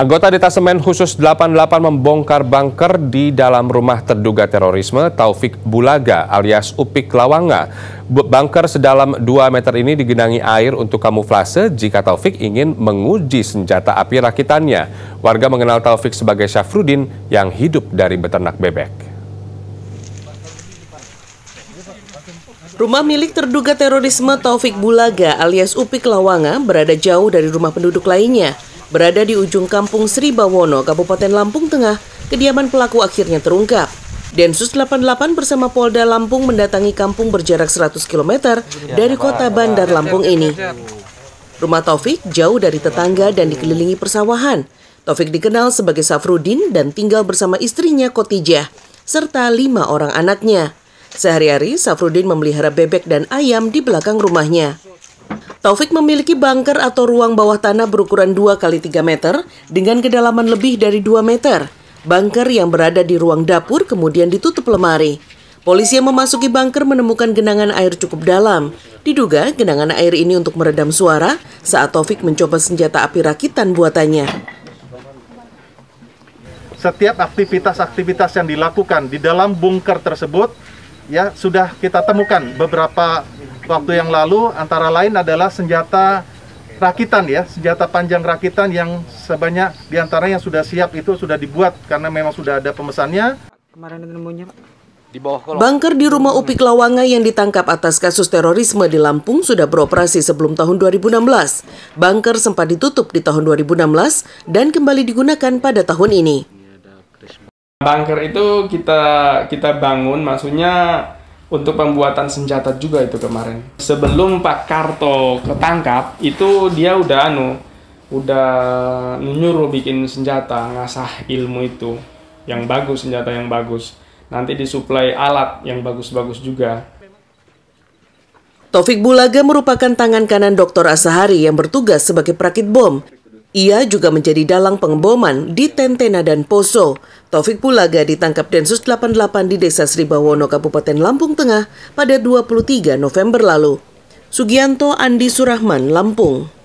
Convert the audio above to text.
Anggota detasemen khusus 88 membongkar bunker di dalam rumah terduga terorisme Taufik Bulaga alias Upik Lawanga. Bunker sedalam 2 meter ini digenangi air untuk kamuflase jika Taufik ingin menguji senjata api rakitannya. Warga mengenal Taufik sebagai Syafrudin yang hidup dari beternak bebek. Rumah milik terduga terorisme Taufik Bulaga alias Upik Lawanga berada jauh dari rumah penduduk lainnya. Berada di ujung kampung Sribawono, Kabupaten Lampung Tengah, kediaman pelaku akhirnya terungkap. Densus 88 bersama Polda Lampung mendatangi kampung berjarak 100 km dari kota Bandar Lampung ini. Rumah Taufik jauh dari tetangga dan dikelilingi persawahan. Taufik dikenal sebagai Safrudin dan tinggal bersama istrinya Kotijah, serta lima orang anaknya. Sehari-hari, Safrudin memelihara bebek dan ayam di belakang rumahnya. Taufik memiliki bunker atau ruang bawah tanah berukuran 2 kali 3 meter dengan kedalaman lebih dari 2 meter. Bunker yang berada di ruang dapur kemudian ditutup lemari. Polisi yang memasuki bunker menemukan genangan air cukup dalam. Diduga genangan air ini untuk meredam suara saat Taufik mencoba senjata api rakitan buatannya. Setiap aktivitas-aktivitas yang dilakukan di dalam bunker tersebut ya sudah kita temukan beberapa waktu yang lalu antara lain adalah senjata rakitan ya, senjata panjang rakitan yang sebanyak diantara yang sudah siap itu sudah dibuat karena memang sudah ada pemesannya. Kemarin nemunya Di bawah kolong. Bunker di rumah Upik Lawanga yang ditangkap atas kasus terorisme di Lampung sudah beroperasi sebelum tahun 2016. Bunker sempat ditutup di tahun 2016 dan kembali digunakan pada tahun ini. Bunker itu kita kita bangun maksudnya untuk pembuatan senjata juga itu kemarin. Sebelum Pak Karto ketangkap, itu dia udah anu, udah nyuruh bikin senjata, ngasah ilmu itu yang bagus, senjata yang bagus. Nanti disuplai alat yang bagus-bagus juga. Taufik Bulaga merupakan tangan kanan Dr. Asahari yang bertugas sebagai perakit bom. Ia juga menjadi dalang pengeboman di Tentena dan Poso. Taufik Pulaga ditangkap Densus 88 di Desa Sribawono, Kabupaten Lampung Tengah pada 23 November lalu. Sugianto Andi Surahman, Lampung.